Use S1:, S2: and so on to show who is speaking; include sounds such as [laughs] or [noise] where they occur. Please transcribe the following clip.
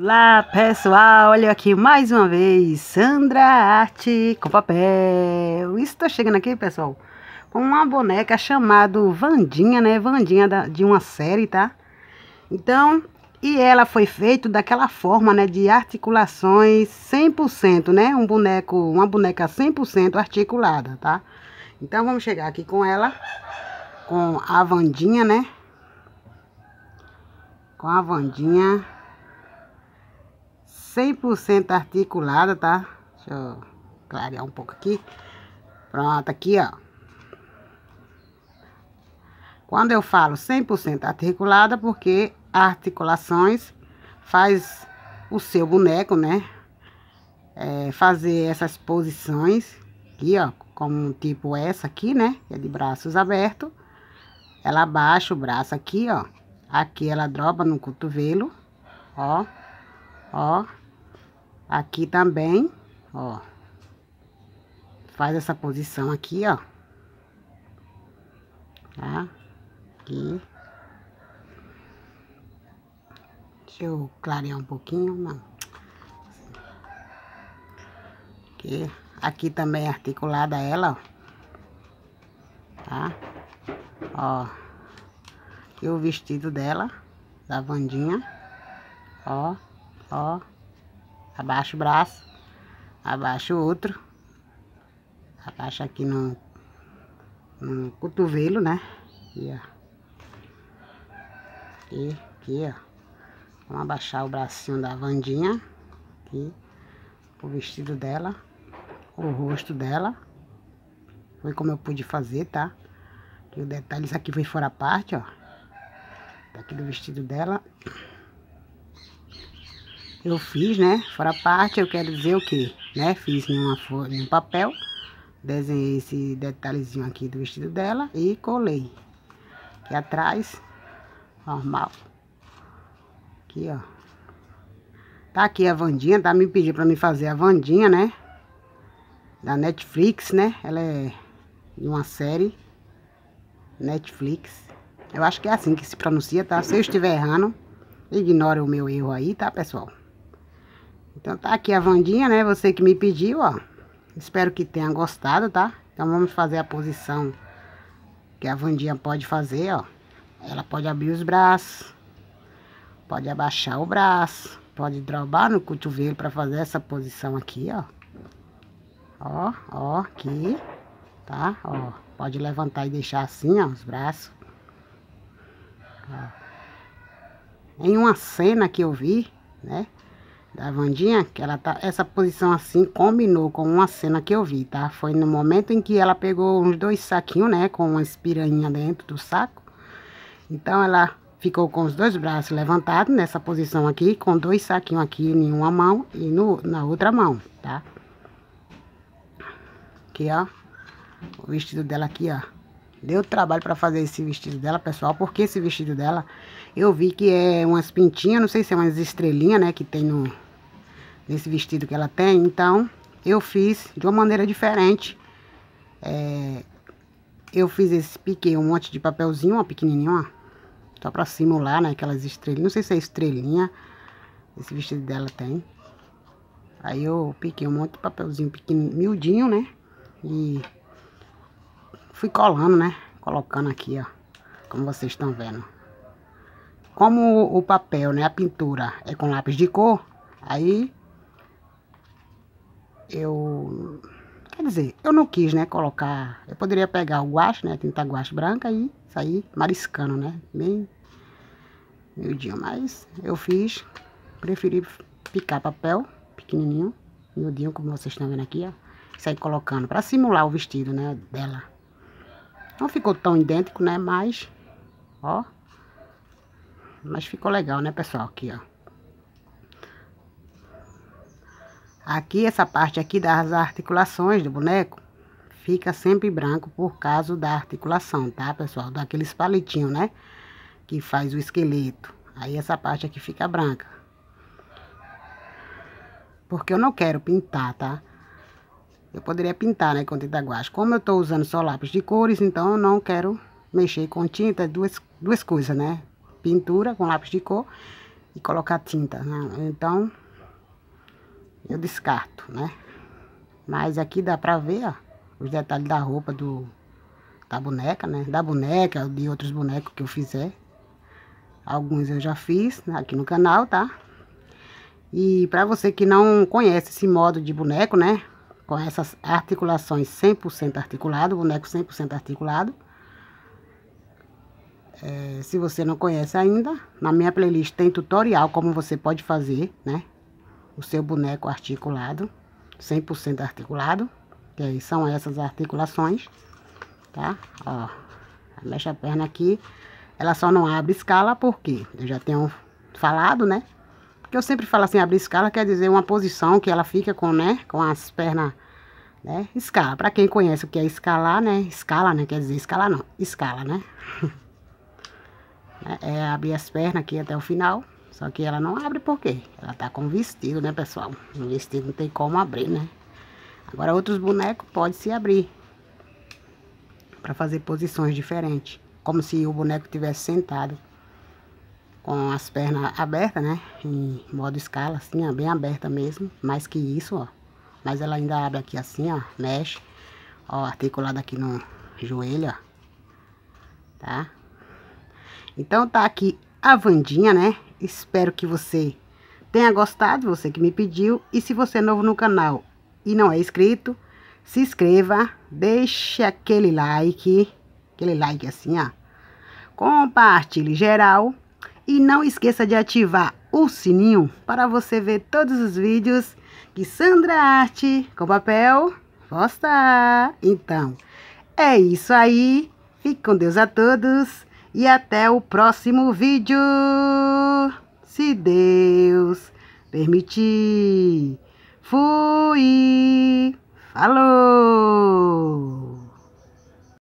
S1: Olá pessoal, olha aqui mais uma vez, Sandra Arte com papel. Estou chegando aqui pessoal com uma boneca chamada Vandinha, né? Vandinha da, de uma série, tá? Então, e ela foi feita daquela forma, né? De articulações 100%, né? Um boneco, uma boneca 100% articulada, tá? Então vamos chegar aqui com ela, com a Vandinha, né? Com a Vandinha 100% articulada, tá? Deixa eu clarear um pouco aqui. Pronto, aqui, ó. Quando eu falo 100% articulada, porque articulações faz o seu boneco, né? É, fazer essas posições aqui, ó, como tipo essa aqui, né? Que é de braços abertos. Ela abaixa o braço aqui, ó. Aqui ela dropa no cotovelo, ó, ó. Aqui também, ó. Faz essa posição aqui, ó. Tá? Aqui. Deixa eu clarear um pouquinho, não. Aqui. Aqui também é articulada ela, ó. Tá? Ó. Aqui o vestido dela, da Vandinha. Ó, ó abaixa o braço, abaixa o outro, abaixa aqui no, no cotovelo, né? Aqui, ó. Aqui, aqui, ó. Vamos abaixar o bracinho da Vandinha, aqui, o vestido dela, o rosto dela. Foi como eu pude fazer, tá? E o detalhe, isso aqui foi fora a parte, ó. Daqui do vestido dela eu fiz, né? Fora parte, eu quero dizer o que, né? Fiz em, uma folha, em um papel, desenhei esse detalhezinho aqui do vestido dela e colei. Aqui atrás, normal. Aqui, ó. Tá aqui a Vandinha, tá me pedindo pra me fazer a Vandinha, né? Da Netflix, né? Ela é de uma série Netflix. Eu acho que é assim que se pronuncia, tá? Se eu estiver errando, ignore o meu erro aí, tá, pessoal? Então tá aqui a Vandinha, né? Você que me pediu, ó. Espero que tenha gostado, tá? Então vamos fazer a posição que a Vandinha pode fazer, ó. Ela pode abrir os braços, pode abaixar o braço, pode drobar no cotovelo para fazer essa posição aqui, ó. Ó, ó, aqui, tá? Ó, pode levantar e deixar assim, ó, os braços. Ó. Em uma cena que eu vi, né? da Vandinha, que ela tá, essa posição assim combinou com uma cena que eu vi, tá? Foi no momento em que ela pegou uns dois saquinhos, né, com uma espiranha dentro do saco. Então ela ficou com os dois braços levantados nessa posição aqui, com dois saquinhos aqui em uma mão e no, na outra mão, tá? Aqui, ó. O vestido dela aqui, ó. Deu trabalho para fazer esse vestido dela, pessoal, porque esse vestido dela, eu vi que é umas pintinhas, não sei se é umas estrelinhas, né, que tem no, nesse vestido que ela tem. Então, eu fiz de uma maneira diferente. É, eu fiz esse piquei um monte de papelzinho, uma pequenininha, ó, só pra simular, né, aquelas estrelinhas, não sei se é estrelinha, esse vestido dela tem. Aí eu piquei um monte de papelzinho pequeno, miudinho, né, e Fui colando, né? Colocando aqui, ó. Como vocês estão vendo. Como o papel, né? A pintura é com lápis de cor. Aí... Eu... Quer dizer, eu não quis, né? Colocar... Eu poderia pegar o guache, né? Tinta guache branca e sair mariscando, né? Bem... Meu dia, mas eu fiz... Preferi picar papel pequenininho miudinho, como vocês estão vendo aqui, ó. sair colocando, pra simular o vestido, né, dela. Não ficou tão idêntico, né? Mas, ó. Mas ficou legal, né, pessoal? Aqui, ó. Aqui, essa parte aqui das articulações do boneco, fica sempre branco por causa da articulação, tá, pessoal? Daqueles palitinhos, né? Que faz o esqueleto. Aí, essa parte aqui fica branca. Porque eu não quero pintar, tá? Eu poderia pintar, né, com tinta guache. Como eu estou usando só lápis de cores, então eu não quero mexer com tinta, duas, duas coisas, né? Pintura com lápis de cor e colocar tinta, né? Então, eu descarto, né? Mas aqui dá pra ver, ó, os detalhes da roupa do, da boneca, né? Da boneca, de outros bonecos que eu fizer. Alguns eu já fiz aqui no canal, tá? E pra você que não conhece esse modo de boneco, né? com essas articulações 100% articulado, boneco 100% articulado. É, se você não conhece ainda, na minha playlist tem tutorial como você pode fazer, né? O seu boneco articulado, 100% articulado. Que aí são essas articulações, tá? Ó, mexe a perna aqui. Ela só não abre escala porque eu já tenho falado, né? Porque eu sempre falo assim, abrir escala quer dizer uma posição que ela fica com, né, com as pernas, né, escala. Pra quem conhece o que é escalar, né, escala, né, quer dizer escalar não, escala, né. [laughs] É, é abrir as pernas aqui até o final, só que ela não abre por quê? Ela tá com vestido, né, pessoal? Um vestido não tem como abrir, né. Agora outros bonecos pode se abrir para fazer posições diferentes, como se o boneco tivesse sentado com as pernas abertas, né? Em modo escala, assim, ó, bem aberta mesmo. Mais que isso, ó. Mas ela ainda abre aqui assim, ó. Mexe. Ó, articulada aqui no joelho, ó. Tá? Então tá aqui a Vandinha, né? Espero que você tenha gostado, você que me pediu. E se você é novo no canal e não é inscrito, se inscreva, deixe aquele like, aquele like assim, ó. Compartilhe geral. E não esqueça de ativar o sininho para você ver todos os vídeos que Sandra Arte, com papel, posta. Então, é isso aí. Fique com Deus a todos e até o próximo vídeo. Se Deus permitir. Fui. Falou.